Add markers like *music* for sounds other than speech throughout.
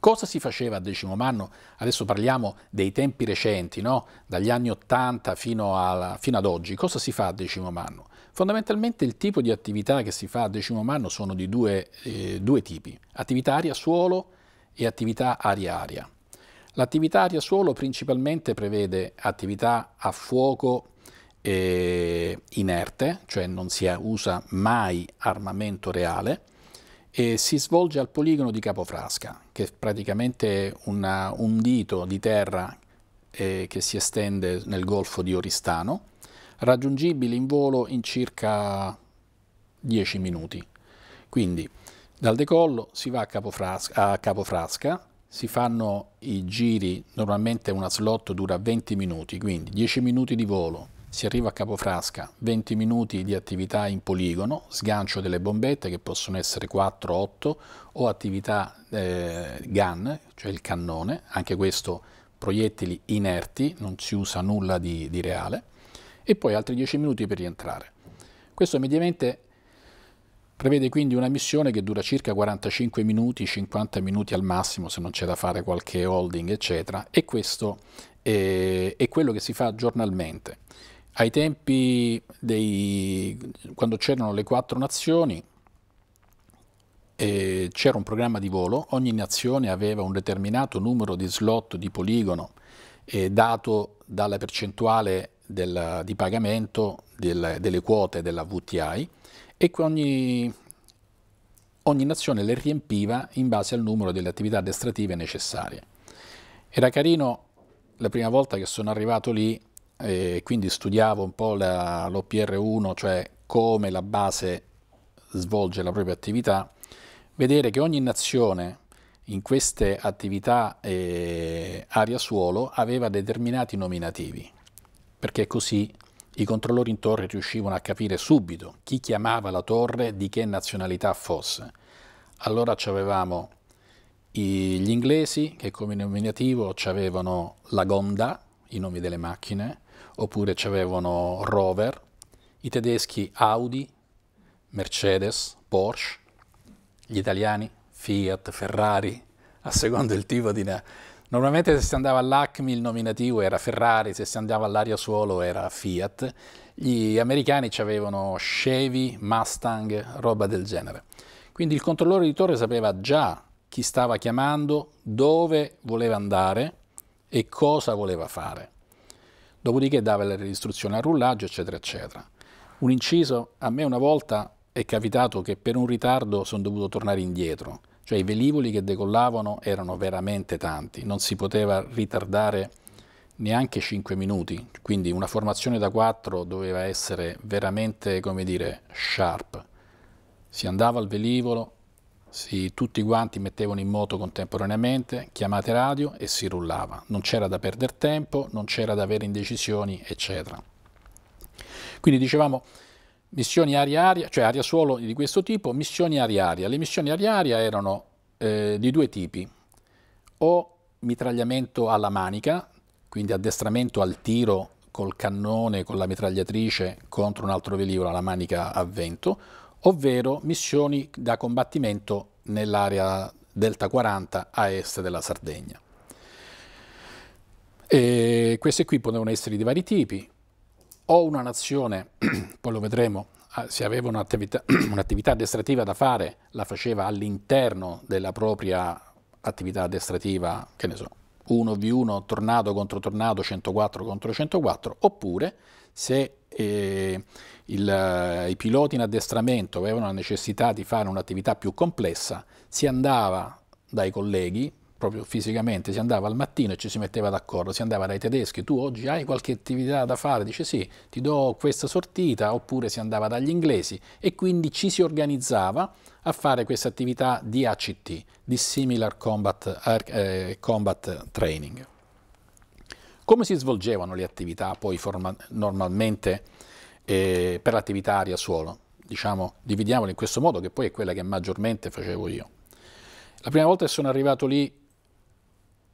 Cosa si faceva a decimo Decimomanno? Adesso parliamo dei tempi recenti, no? dagli anni 80 fino, alla, fino, ad oggi. Cosa si fa a decimo Decimomanno? Fondamentalmente il tipo di attività che si fa a decimo Decimomanno sono di due, eh, due tipi, attività aria-suolo e attività aria-aria. L'attività aria-suolo principalmente prevede attività a fuoco eh, inerte, cioè non si usa mai armamento reale, e si svolge al poligono di Capofrasca, che è praticamente una, un dito di terra eh, che si estende nel golfo di Oristano, raggiungibile in volo in circa 10 minuti. Quindi dal decollo si va a Capofrasca, a Capofrasca si fanno i giri, normalmente una slot dura 20 minuti, quindi 10 minuti di volo, si arriva a Capofrasca, 20 minuti di attività in poligono, sgancio delle bombette che possono essere 4, 8 o attività eh, gun, cioè il cannone, anche questo proiettili inerti, non si usa nulla di, di reale, e poi altri 10 minuti per rientrare. Questo mediamente Prevede quindi una missione che dura circa 45 minuti, 50 minuti al massimo se non c'è da fare qualche holding eccetera e questo è, è quello che si fa giornalmente. Ai tempi dei, quando c'erano le quattro nazioni, eh, c'era un programma di volo, ogni nazione aveva un determinato numero di slot di poligono eh, dato dalla percentuale del, di pagamento del, delle quote della VTI e ogni, ogni nazione le riempiva in base al numero delle attività addestrative necessarie. Era carino la prima volta che sono arrivato lì e quindi studiavo un po' l'OPR1, cioè come la base svolge la propria attività, vedere che ogni nazione in queste attività eh, aria-suolo aveva determinati nominativi, perché così i controllori in torre riuscivano a capire subito chi chiamava la torre di che nazionalità fosse. Allora ci avevamo gli inglesi che come nominativo avevano la Gonda, i nomi delle macchine, oppure ci avevano Rover, i tedeschi Audi, Mercedes, Porsche, gli italiani Fiat, Ferrari, a seconda del tipo di... Normalmente se si andava all'ACMI il nominativo era Ferrari, se si andava all'aria suolo era Fiat, gli americani ci avevano Chevy, Mustang, roba del genere. Quindi il controllore di torre sapeva già chi stava chiamando, dove voleva andare e cosa voleva fare dopodiché dava le ridistruzione al rullaggio, eccetera, eccetera. Un inciso, a me una volta è capitato che per un ritardo sono dovuto tornare indietro, cioè i velivoli che decollavano erano veramente tanti, non si poteva ritardare neanche 5 minuti, quindi una formazione da 4 doveva essere veramente, come dire, sharp. Si andava al velivolo, si, tutti quanti mettevano in moto contemporaneamente, chiamate radio e si rullava. Non c'era da perdere tempo, non c'era da avere indecisioni, eccetera. Quindi dicevamo missioni aria-aria, cioè aria-suolo di questo tipo, missioni aria-aria. Le missioni aria-aria erano eh, di due tipi, o mitragliamento alla manica, quindi addestramento al tiro col cannone, con la mitragliatrice contro un altro velivolo alla manica a vento, ovvero missioni da combattimento nell'area Delta 40 a est della Sardegna. E queste qui potevano essere di vari tipi, o una nazione, *clears throat* poi lo vedremo, ah, se aveva un'attività, *clears throat* un'attività addestrativa da fare, la faceva all'interno della propria attività addestrativa, che ne so, 1v1, tornado contro tornado, 104 contro 104, oppure se eh, il, i piloti in addestramento avevano la necessità di fare un'attività più complessa, si andava dai colleghi, proprio fisicamente, si andava al mattino e ci si metteva d'accordo, si andava dai tedeschi, tu oggi hai qualche attività da fare, dice sì, ti do questa sortita, oppure si andava dagli inglesi e quindi ci si organizzava a fare questa attività di ACT, di Similar Combat, eh, Combat Training. Come si svolgevano le attività poi normalmente eh, per l'attività aria suolo? Diciamo, dividiamolo in questo modo, che poi è quella che maggiormente facevo io. La prima volta che sono arrivato lì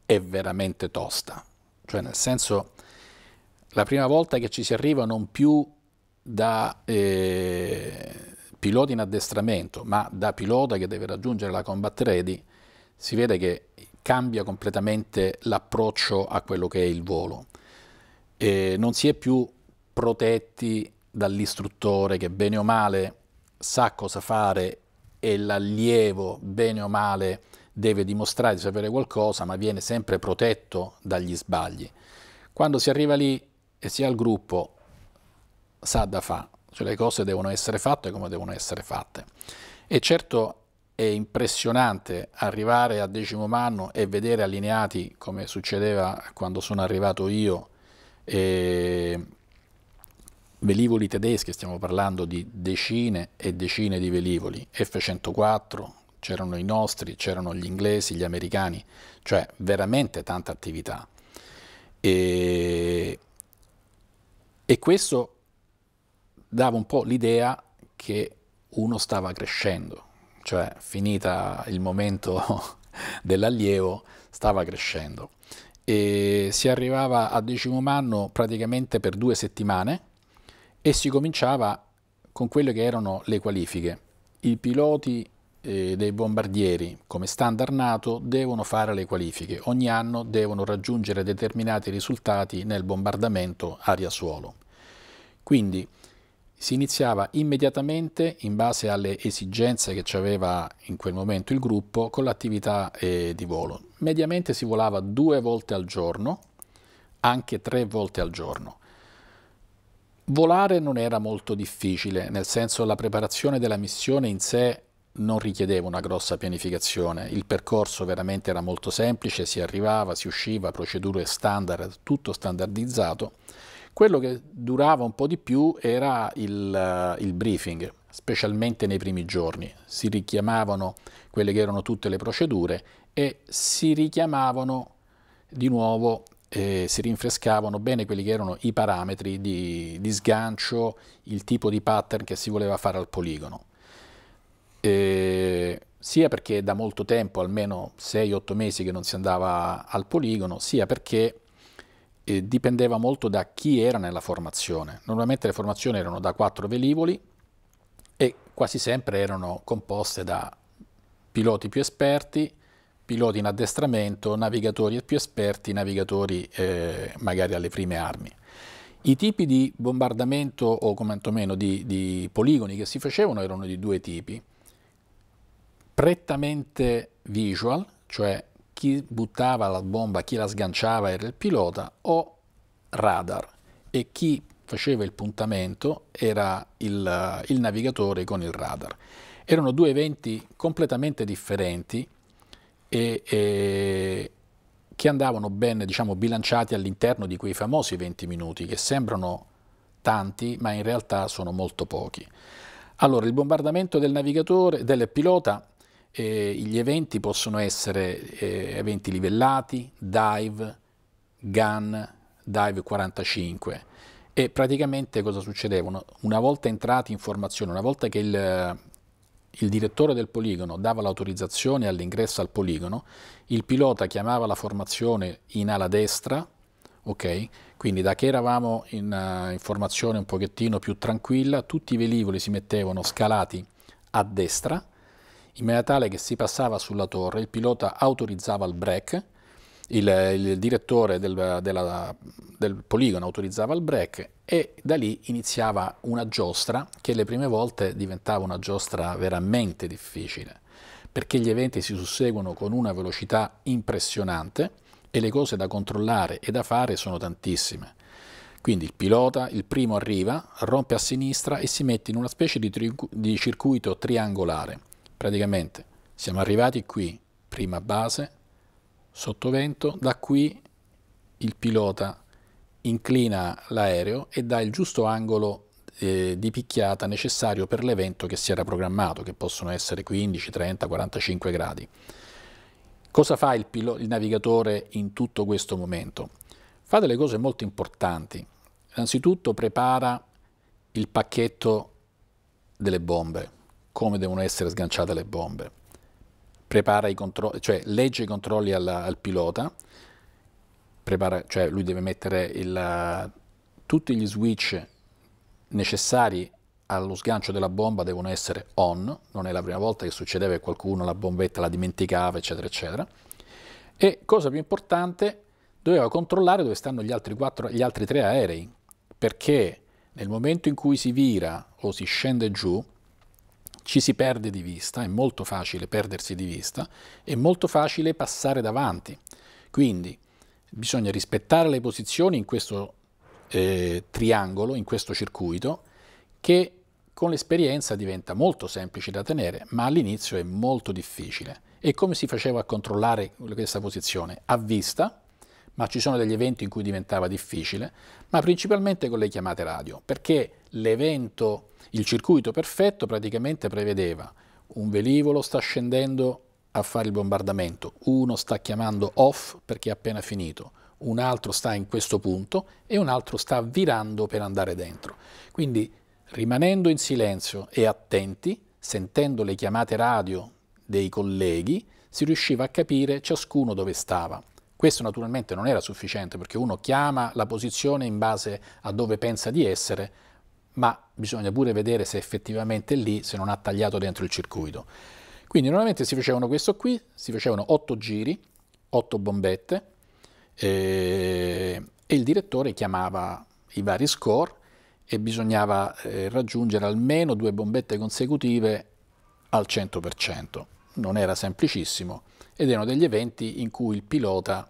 è veramente tosta, cioè nel senso la prima volta che ci si arriva non più da eh, pilota in addestramento, ma da pilota che deve raggiungere la combat ready, si vede che cambia completamente l'approccio a quello che è il volo. E non si è più protetti dall'istruttore che bene o male sa cosa fare e l'allievo bene o male deve dimostrare di sapere qualcosa, ma viene sempre protetto dagli sbagli. Quando si arriva lì e si ha il gruppo, sa da fa, cioè le cose devono essere fatte come devono essere fatte. E certo è impressionante arrivare a decimo anno e vedere allineati come succedeva quando sono arrivato io e velivoli tedeschi, stiamo parlando di decine e decine di velivoli, F-104, c'erano i nostri, c'erano gli inglesi, gli americani, cioè veramente tanta attività. E, e questo dava un po' l'idea che uno stava crescendo, cioè finita il momento *laughs* dell'allievo, stava crescendo. E si arrivava a decimo anno praticamente per due settimane e si cominciava con quelle che erano le qualifiche. I piloti eh, dei bombardieri, come standard nato, devono fare le qualifiche. Ogni anno devono raggiungere determinati risultati nel bombardamento aria-suolo. Quindi si iniziava immediatamente, in base alle esigenze che ci aveva in quel momento il gruppo, con l'attività eh, di volo. Mediamente si volava due volte al giorno, anche tre volte al giorno. Volare non era molto difficile, nel senso la preparazione della missione in sé non richiedeva una grossa pianificazione, il percorso veramente era molto semplice, si arrivava, si usciva, procedure standard, tutto standardizzato quello che durava un po' di più era il, eh, il briefing, specialmente nei primi giorni. Si richiamavano quelle che erano tutte le procedure e si richiamavano di nuovo eh, si rinfrescavano bene quelli che erano i parametri di, di, sgancio, il tipo di pattern che si voleva fare al poligono. Eh, sia perché da molto tempo, almeno 6-8 mesi che non si andava al poligono, sia perché eh, dipendeva molto da chi era nella formazione. Normalmente le formazioni erano da quattro velivoli e quasi sempre erano composte da piloti più esperti, piloti in addestramento, navigatori più esperti, navigatori eh, magari alle prime armi. I tipi di bombardamento o quantomeno di, di poligoni che si facevano erano di due tipi, prettamente visual, cioè chi buttava la bomba, chi la sganciava era il pilota o radar e chi faceva il puntamento era il, il navigatore con il radar. Erano due eventi completamente differenti e, e che andavano ben diciamo, bilanciati all'interno di quei famosi 20 minuti che sembrano tanti ma in realtà sono molto pochi. Allora il bombardamento del navigatore, del pilota eh, gli eventi possono essere eh, eventi livellati, dive, gun, dive 45 e praticamente cosa succedeva? Una volta entrati in formazione, una volta che il, il direttore del poligono dava l'autorizzazione all'ingresso al poligono, il pilota chiamava la formazione in ala destra, ok? Quindi da che eravamo in, uh, in formazione un pochettino più tranquilla, tutti i velivoli si mettevano scalati a destra, in maniera tale che si passava sulla torre, il pilota autorizzava il break, il, il direttore del, della, del, poligono autorizzava il break e da lì iniziava una giostra che le prime volte diventava una giostra veramente difficile, perché gli eventi si susseguono con una velocità impressionante e le cose da controllare e da fare sono tantissime. Quindi il pilota, il primo arriva, rompe a sinistra e si mette in una specie di, di circuito triangolare praticamente siamo arrivati qui, prima base, sottovento, da qui il pilota inclina l'aereo e dà il giusto angolo eh, di picchiata necessario per l'evento che si era programmato, che possono essere 15, 30, 45 gradi. Cosa fa il, il navigatore in tutto questo momento? Fa delle cose molto importanti. Innanzitutto prepara il pacchetto delle bombe come devono essere sganciate le bombe, prepara i controlli, cioè legge i controlli alla, al pilota, prepara, cioè lui deve mettere il, tutti gli switch necessari allo sgancio della bomba devono essere on, non è la prima volta che succedeva che qualcuno la bombetta la dimenticava, eccetera, eccetera. E cosa più importante, doveva controllare dove stanno gli altri, quattro, gli altri tre aerei, perché nel momento in cui si vira o si scende giù, ci si perde di vista, è molto facile perdersi di vista, è molto facile passare davanti. Quindi bisogna rispettare le posizioni in questo eh, triangolo, in questo circuito, che con l'esperienza diventa molto semplice da tenere, ma all'inizio è molto difficile. E come si faceva a controllare questa posizione? A vista, ma ci sono degli eventi in cui diventava difficile, ma principalmente con le chiamate radio, perché l'evento, il circuito perfetto praticamente prevedeva un velivolo sta scendendo a fare il bombardamento, uno sta chiamando off perché è appena finito, un altro sta in questo punto e un altro sta virando per andare dentro. Quindi rimanendo in silenzio e attenti, sentendo le chiamate radio dei colleghi, si riusciva a capire ciascuno dove stava. Questo naturalmente non era sufficiente perché uno chiama la posizione in base a dove pensa di essere, ma bisogna pure vedere se effettivamente è lì, se non ha tagliato dentro il circuito. Quindi normalmente si facevano questo qui, si facevano 8 giri, 8 bombette eh, e il direttore chiamava i vari score e bisognava eh, raggiungere almeno due bombette consecutive al 100%. Non era semplicissimo ed erano degli eventi in cui il pilota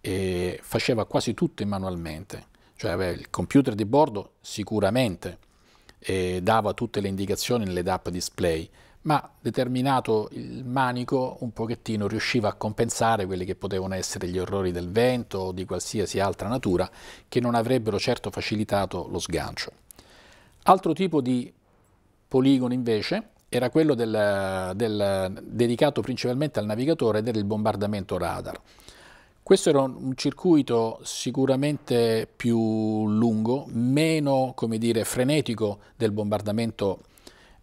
eh, faceva quasi tutto manualmente. Cioè, beh, il computer di bordo sicuramente eh, dava tutte le indicazioni nelle DAP display, ma determinato il manico un pochettino riusciva a compensare quelli che potevano essere gli orrori del vento o di qualsiasi altra natura che non avrebbero certo facilitato lo sgancio. Altro tipo di poligono invece era quello del, del, dedicato principalmente al navigatore ed era il bombardamento radar. Questo era un circuito sicuramente più lungo, meno come dire, frenetico del bombardamento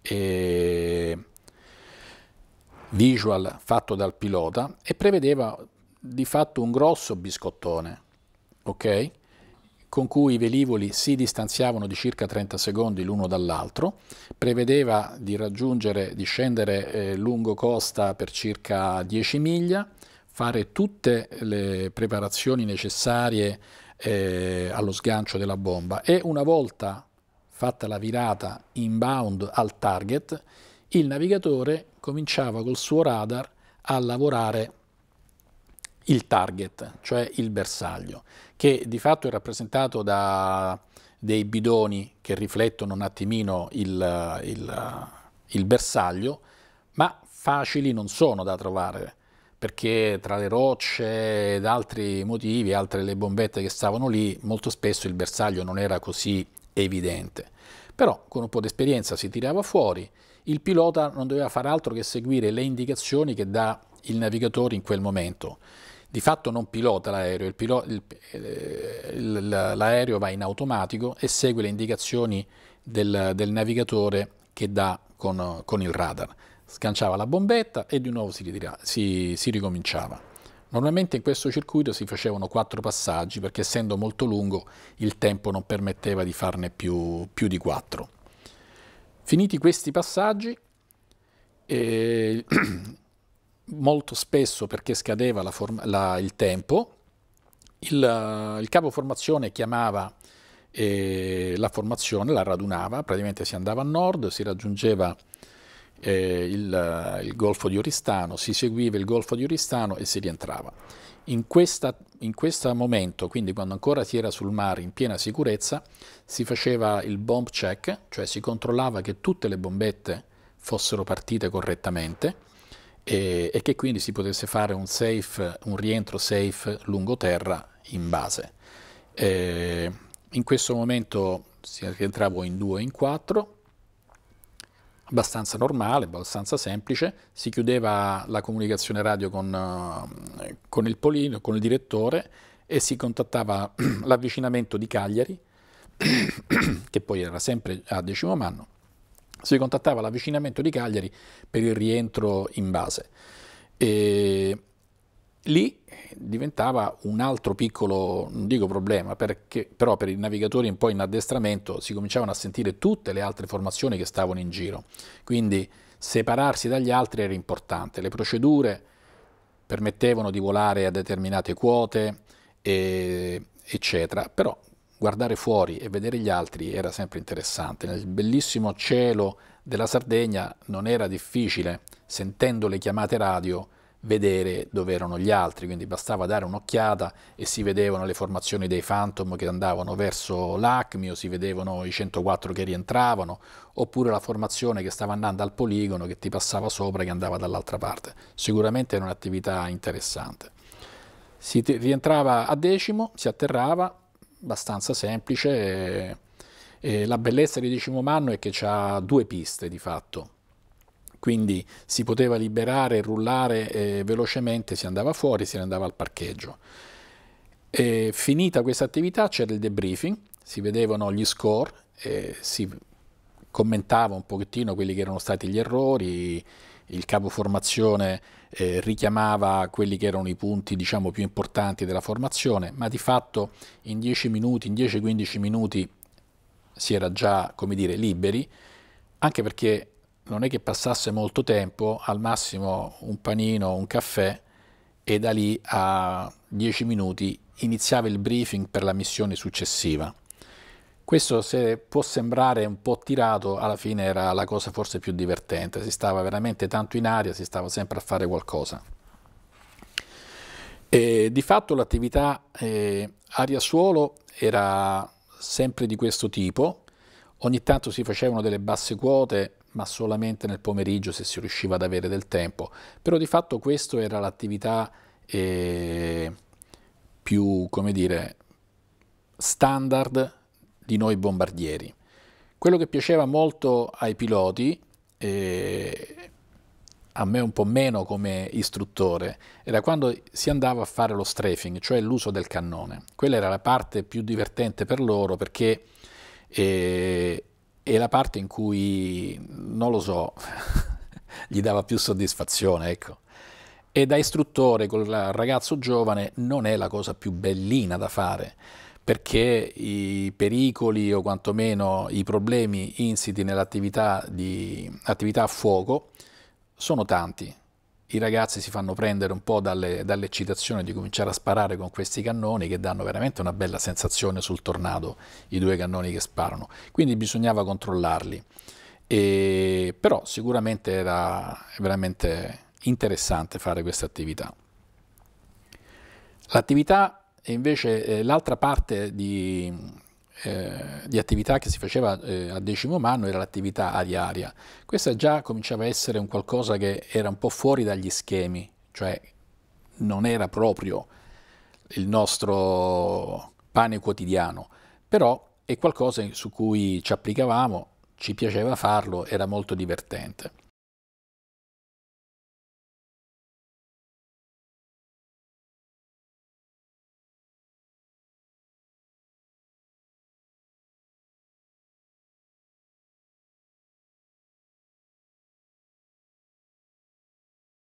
eh, visual fatto dal pilota e prevedeva di fatto un grosso biscottone, okay? con cui i velivoli si distanziavano di circa 30 secondi l'uno dall'altro, prevedeva di raggiungere, di scendere eh, lungo costa per circa 10 miglia, fare tutte le preparazioni necessarie eh, allo sgancio della bomba e una volta fatta la virata inbound al target, il navigatore cominciava col suo radar a lavorare il target, cioè il bersaglio, che di fatto è rappresentato da dei bidoni che riflettono un attimino il, il, il bersaglio, ma facili non sono da trovare perché tra le rocce ed altri motivi, altre le bombette che stavano lì, molto spesso il bersaglio non era così evidente. Però con un po' di esperienza si tirava fuori, il pilota non doveva fare altro che seguire le indicazioni che dà il navigatore in quel momento. Di fatto non pilota l'aereo, eh, l'aereo va in automatico e segue le indicazioni del, del navigatore che dà con, con il radar sganciava la bombetta e di nuovo si, ritirava, si, si ricominciava. Normalmente in questo circuito si facevano quattro passaggi perché essendo molto lungo il tempo non permetteva di farne più, più di quattro. Finiti questi passaggi, eh, *clears throat* molto spesso perché scadeva la la, il tempo, il, il formazione chiamava eh, la formazione, la radunava, praticamente si andava a nord, si raggiungeva eh, il, il, Golfo di Oristano, si seguiva il Golfo di Oristano e si rientrava. In, questo momento, quindi quando ancora si era sul mare in piena sicurezza, si faceva il bomb check, cioè si controllava che tutte le bombette fossero partite correttamente e, e che quindi si potesse fare un, safe, un rientro safe lungo terra in base. Eh, in questo momento si rientrava in due o in quattro, abbastanza normale, abbastanza semplice, si chiudeva la comunicazione radio con, eh, con il Polino, con il direttore e si contattava *clears throat* l'avvicinamento di Cagliari, *clears throat* che poi era sempre a decimo manno, si contattava l'avvicinamento di Cagliari per il rientro in base. E lì eh, diventava un altro piccolo, non dico problema, perché, però per i navigatori un po' in addestramento si cominciavano a sentire tutte le altre formazioni che stavano in giro, quindi separarsi dagli altri era importante, le procedure permettevano di volare a determinate quote, e, eccetera, però guardare fuori e vedere gli altri era sempre interessante, nel bellissimo cielo della Sardegna non era difficile, sentendo le chiamate radio, vedere dove erano gli altri, quindi bastava dare un'occhiata e si vedevano le formazioni dei Phantom che andavano verso l'Acmio, si vedevano i 104 che rientravano, oppure la formazione che stava andando al poligono che ti passava sopra e che andava dall'altra parte. Sicuramente era un'attività interessante. Si rientrava a decimo, si atterrava, abbastanza semplice. E, e la bellezza di Decimo Manno è che ha due piste di fatto, quindi si poteva liberare, rullare eh, velocemente, si andava fuori, si andava al parcheggio. E finita questa attività c'era il debriefing, si vedevano gli score, eh, si commentava un pochettino quelli che erano stati gli errori, il capoformazione eh, richiamava quelli che erano i punti diciamo, più importanti della formazione, ma di fatto in 10 minuti, in 10-15 minuti si era già, come dire, liberi, anche perché non è che passasse molto tempo, al massimo un panino, un caffè e da lì a 10 minuti iniziava il briefing per la missione successiva. Questo se può sembrare un po' tirato, alla fine era la cosa forse più divertente, si stava veramente tanto in aria, si stava sempre a fare qualcosa. E di fatto l'attività eh, aria-suolo era sempre di questo tipo, ogni tanto si facevano delle basse quote ma solamente nel pomeriggio se si riusciva ad avere del tempo. Però di fatto questa era l'attività eh, più, come dire, standard di noi bombardieri. Quello che piaceva molto ai piloti, eh, a me un po' meno come istruttore, era quando si andava a fare lo strafing, cioè l'uso del cannone. Quella era la parte più divertente per loro perché eh, e la parte in cui, non lo so, *laughs* gli dava più soddisfazione, ecco. E da istruttore con il ragazzo giovane non è la cosa più bellina da fare, perché i pericoli o quantomeno i problemi insiti nell'attività a fuoco sono tanti, i ragazzi si fanno prendere un po' dall'eccitazione dall di cominciare a sparare con questi cannoni che danno veramente una bella sensazione sul tornado, i due cannoni che sparano. Quindi bisognava controllarli. E, però sicuramente era veramente interessante fare questa attività. L'attività, invece, eh, l'altra parte di, eh, di attività che si faceva eh, a decimo mano era l'attività ariaria. Questa già cominciava a essere un qualcosa che era un po' fuori dagli schemi, cioè non era proprio il nostro pane quotidiano, però è qualcosa su cui ci applicavamo, ci piaceva farlo, era molto divertente.